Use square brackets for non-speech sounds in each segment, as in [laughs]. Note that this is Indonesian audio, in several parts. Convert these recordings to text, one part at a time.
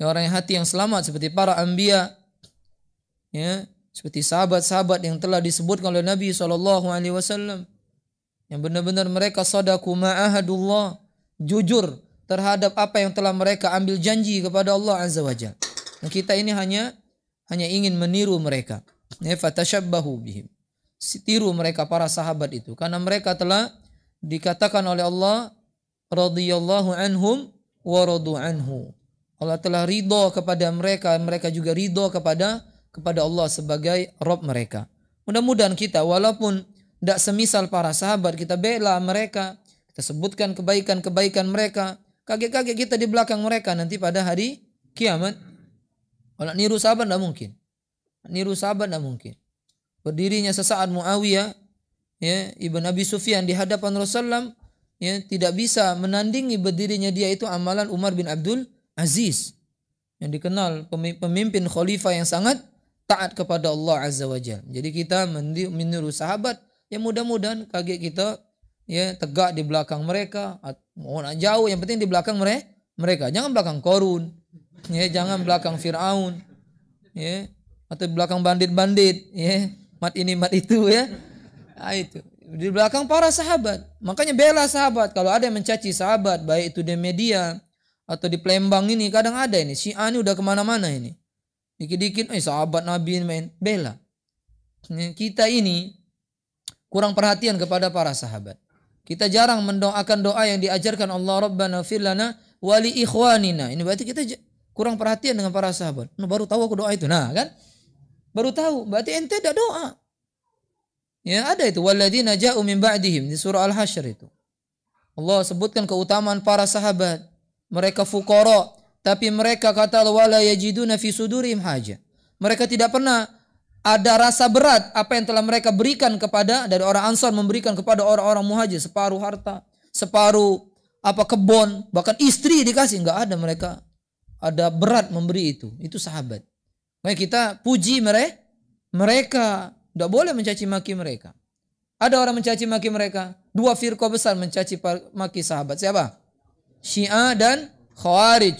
ya, orang yang hati yang selamat seperti para ambia ya seperti sahabat-sahabat yang telah disebutkan oleh Nabi saw, yang benar-benar mereka sadaku ma'ahadullah jujur terhadap apa yang telah mereka ambil janji kepada Allah Azza wa Jalla. Nah, kita ini hanya hanya ingin meniru mereka. Ya fatashabbahu bihim. Tiru mereka para sahabat itu karena mereka telah dikatakan oleh Allah radhiyallahu anhum wa radu anhu. Allah telah ridho kepada mereka, mereka juga ridho kepada kepada Allah sebagai Rob mereka. Mudah-mudahan kita walaupun tidak semisal para sahabat, kita bela mereka, kita sebutkan kebaikan-kebaikan mereka, kakek-kakek kita di belakang mereka nanti pada hari kiamat. Kalau niru sahabat tidak mungkin. Niru sahabat tidak mungkin. Berdirinya sesaat Muawiyah, ya, Ibn Abi Sufyan di hadapan Rasulullah ya, tidak bisa menandingi berdirinya dia itu amalan Umar bin Abdul aziz yang dikenal pemimpin khalifah yang sangat taat kepada Allah Azza wa Jalla. Jadi kita meniru sahabat yang mudah-mudahan kaget kita ya tegak di belakang mereka mohon jauh yang penting di belakang mereka mereka jangan belakang korun ya jangan belakang Firaun ya atau belakang bandit-bandit ya mat ini mat itu ya nah, itu di belakang para sahabat makanya bela sahabat kalau ada yang mencaci sahabat baik itu di media atau di Palembang ini kadang ada ini si ani udah kemana-mana ini dikit-dikit eh sahabat Nabi ini main bela kita ini kurang perhatian kepada para sahabat kita jarang mendoakan doa yang diajarkan Allah Rabbana firlana wali ikhwanina ini berarti kita kurang perhatian dengan para sahabat nah, baru tahu aku doa itu nah kan baru tahu berarti ente tidak doa ya ada itu walladzina ja'u min ba'dihim di surah al-hasyr itu Allah sebutkan keutamaan para sahabat mereka fukara tapi mereka kata wala yajiduna fi sudurihim haja mereka tidak pernah ada rasa berat apa yang telah mereka berikan kepada dari orang ansor memberikan kepada orang-orang Muhajir separuh harta, separuh apa kebon bahkan istri dikasih nggak ada mereka ada berat memberi itu. Itu sahabat. Mereka kita puji mereka. Mereka tidak boleh mencaci maki mereka. Ada orang mencaci maki mereka. Dua firqa besar mencaci maki sahabat. Siapa? Syiah dan Khawarij.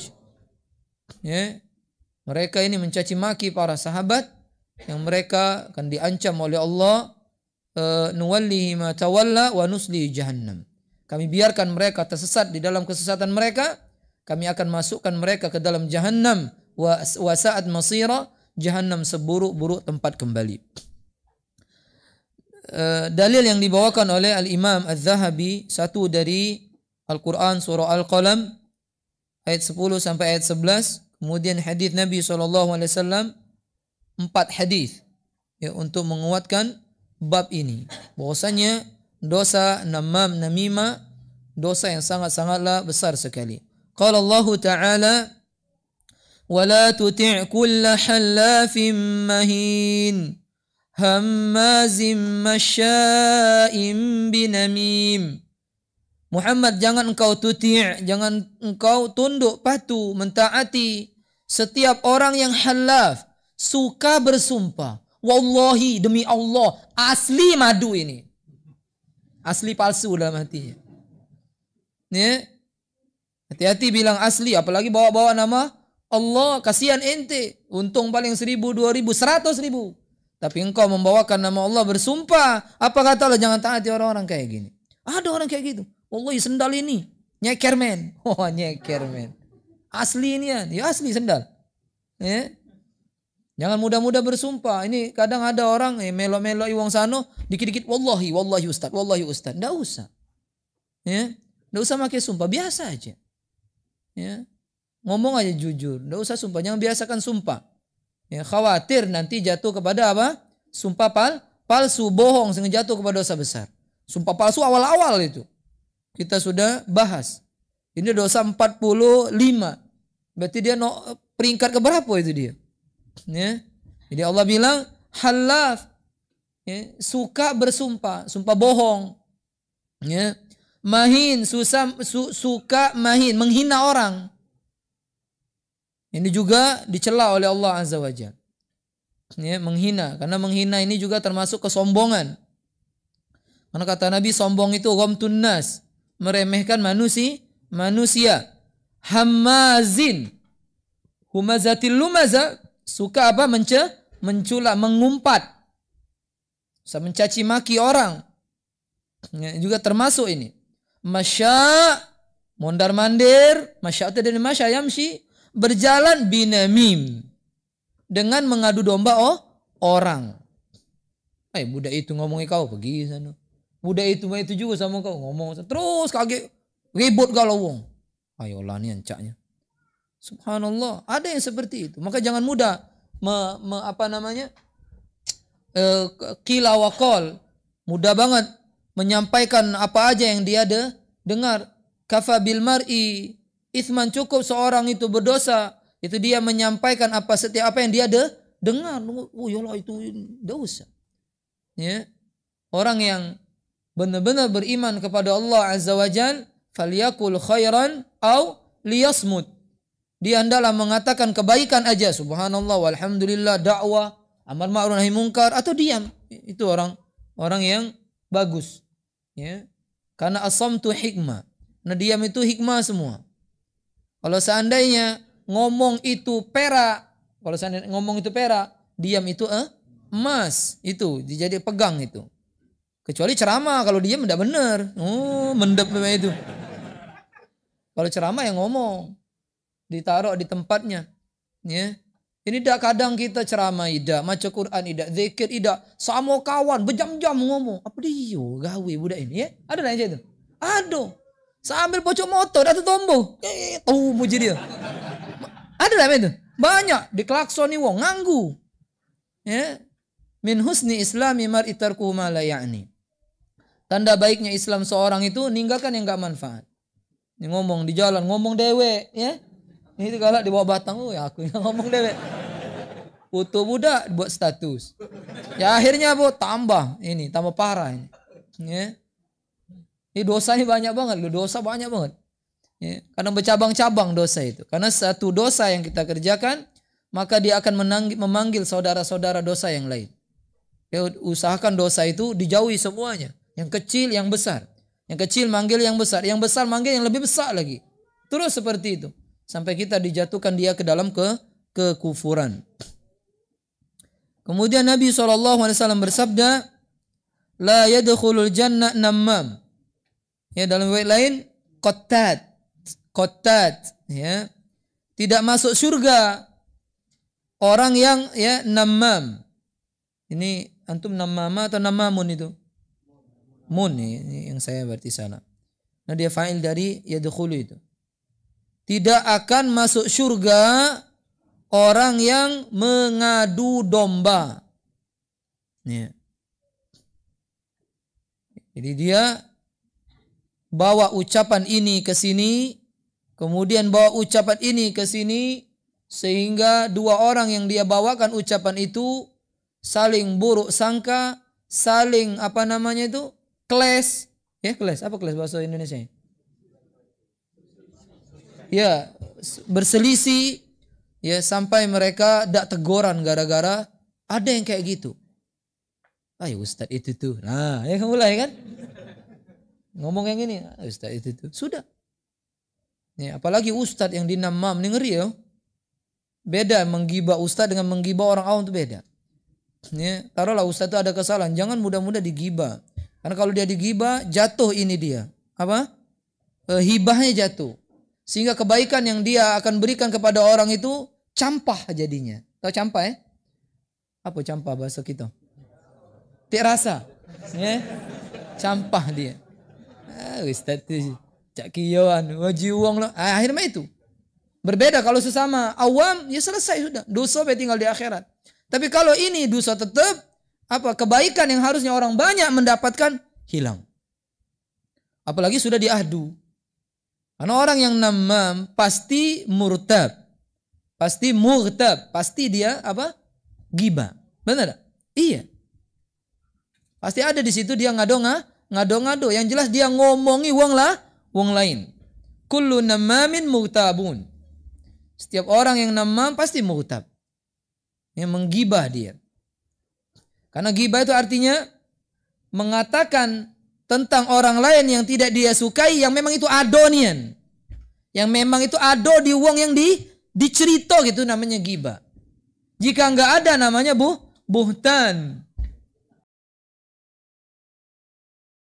Ya. Mereka ini mencaci maki para sahabat yang mereka akan diancam oleh Allah eh, nuwallihi ma tawalla wa nusli jahannam. Kami biarkan mereka tersesat di dalam kesesatan mereka, kami akan masukkan mereka ke dalam jahannam wa wasaat masira, jahannam seburuk-buruk tempat kembali. Eh, dalil yang dibawakan oleh Al-Imam Az-Zahabi satu dari Al-Quran surah Al-Qalam ayat 10 sampai ayat 11 kemudian hadis Nabi SAW empat hadis ya, untuk menguatkan bab ini bahwasanya dosa namam namima dosa yang sangat-sangatlah besar sekali qala Allah taala ولا tuti' كل halafim مهين hammazim masya'im بنميم Muhammad jangan engkau tuti' jangan engkau tunduk patuh mentaati setiap orang yang halaf suka bersumpah wallahi demi Allah asli madu ini asli palsu dalam hatinya Nih hati-hati bilang asli apalagi bawa-bawa nama Allah kasihan ente untung paling seribu dua ribu seratus ribu tapi engkau membawakan nama Allah bersumpah apa kata Allah jangan taati orang-orang kayak gini ada orang kayak gitu Wallahi sendal ini nyeker men. [laughs] Oh nyeker men. Asli ini ya, ya asli sendal. Ya. Jangan mudah-mudah bersumpah. Ini kadang ada orang eh, melo-melo iwang sano, dikit-dikit wallahi, wallahi ustad, wallahi ustad. Nggak usah. Ya. Nggak usah pakai sumpah, biasa aja. Ya. Ngomong aja jujur, nggak usah sumpah. Jangan biasakan sumpah. Ya, khawatir nanti jatuh kepada apa? Sumpah pal, palsu, bohong, sengaja jatuh kepada dosa besar. Sumpah palsu awal-awal itu. Kita sudah bahas. Ini dosa 45. Berarti dia no, peringkat ke berapa itu dia? Ya. Jadi Allah bilang halaf ya, suka bersumpah, sumpah bohong. Ya. Mahin susah su, suka mahin menghina orang. Ini juga dicela oleh Allah Azza wa Ya, menghina karena menghina ini juga termasuk kesombongan. Karena kata Nabi sombong itu ghamtun nas meremehkan manusia, manusia. Hamazin. Humazatil lumaza suka apa? Mence, mencula, mengumpat. Bisa mencaci maki orang. Ya, juga termasuk ini. Masya mondar mandir, masya dari masya yamsi berjalan binamim dengan mengadu domba oh orang. Eh budak itu ngomongi kau pergi sana muda itu mah itu juga sama kau ngomong terus kaget ribut kalau wong. Ayolah nih encaknya. Subhanallah, ada yang seperti itu. Maka jangan mudah me, me, apa namanya? E, kila wakol. Mudah banget menyampaikan apa aja yang dia ada dengar. Kafa bil mar'i isman cukup seorang itu berdosa. Itu dia menyampaikan apa setiap apa yang dia ada dengar. Oh yolah ya itu dosa Ya. Orang yang benar-benar beriman kepada Allah Azza wa Jal, falyakul khairan au liyasmud. Dia hendaklah mengatakan kebaikan aja, subhanallah, walhamdulillah, dakwah, amar ma'ruf nahi mungkar atau diam. Itu orang orang yang bagus. Ya. Karena asam itu hikmah. Nah diam itu hikmah semua. Kalau seandainya ngomong itu perak, kalau seandainya ngomong itu perak, diam itu eh, emas itu jadi pegang itu. Kecuali ceramah, kalau dia mendap benar. Oh, mendep memang itu. Kalau ceramah yang ngomong, ditaruh di tempatnya. Ya. Ini tidak kadang kita ceramah, tidak maca Quran, tidak zikir, tidak sama kawan berjam-jam ngomong. Apa dia gawe budak ini ya? Ada macam itu? Ada. Sambil pocok motor atau tombol, Eh, tumbuh jadi dia. Ada yang itu? Banyak ni wong nganggu. Ya. Min husni islami mar'i tarkuhu ma la ya'ni. Tanda baiknya Islam seorang itu ninggalkan yang nggak manfaat. Ini ngomong di jalan, ngomong dewe, ya. Ini itu kalau dibawa batang, oh ya aku yang ngomong dewe. Foto budak buat status. Ya akhirnya bu tambah ini, tambah parah ini. Ya. Ini dosa ini banyak banget, lu dosa banyak banget. Ya. Karena bercabang-cabang dosa itu. Karena satu dosa yang kita kerjakan, maka dia akan menanggi, memanggil saudara-saudara dosa yang lain. Ya, usahakan dosa itu dijauhi semuanya. Yang kecil, yang besar. Yang kecil manggil yang besar, yang besar manggil yang lebih besar lagi. Terus seperti itu sampai kita dijatuhkan dia ke dalam ke kekufuran. Kemudian Nabi SAW bersabda, La yadkhulul jannah namam. Ya dalam riwayat lain, kotat, kotat. Ya, tidak masuk surga orang yang ya namam. Ini antum namama atau namamun itu? mun ini yang saya berarti sana. Nah dia fa'il dari yadkhulu itu. Tidak akan masuk surga orang yang mengadu domba. Ya. Jadi dia bawa ucapan ini ke sini, kemudian bawa ucapan ini ke sini sehingga dua orang yang dia bawakan ucapan itu saling buruk sangka, saling apa namanya itu? kelas ya kelas apa kelas bahasa Indonesia ya berselisih ya sampai mereka dak tegoran gara-gara ada yang kayak gitu ayo ustad itu tuh nah ya mulai kan ngomong yang ini ustad itu tuh sudah ya apalagi ustad yang dinamam ini ngeri ya beda menggibah ustad dengan menggibah orang awam itu beda ya taruhlah ustad itu ada kesalahan jangan mudah-mudah digibah karena kalau dia digibah jatuh ini dia. Apa? E, hibahnya jatuh. Sehingga kebaikan yang dia akan berikan kepada orang itu campah jadinya. Tahu campah ya? Apa campah bahasa kita? Tidak rasa. Ya? Campah dia. Ah, Ustaz cak kiyoan, waji uang lah. Ah, akhirnya itu. Berbeda kalau sesama awam, ya selesai sudah. Dosa tinggal di akhirat. Tapi kalau ini dosa tetap, apa kebaikan yang harusnya orang banyak mendapatkan hilang. Apalagi sudah diahdu. Karena orang yang namam pasti murtab. Pasti murtab. Pasti dia apa? Giba. Benar Iya. Pasti ada di situ dia ngadonga, ngado-ngado. Yang jelas dia ngomongi uang lah, uang lain. Kullu namamin murtabun. Setiap orang yang namam pasti murtab. Yang menggibah dia. Karena ghibah itu artinya mengatakan tentang orang lain yang tidak dia sukai yang memang itu adonian. Yang memang itu ado di wong yang di dicerito gitu namanya ghibah. Jika nggak ada namanya bu buhtan.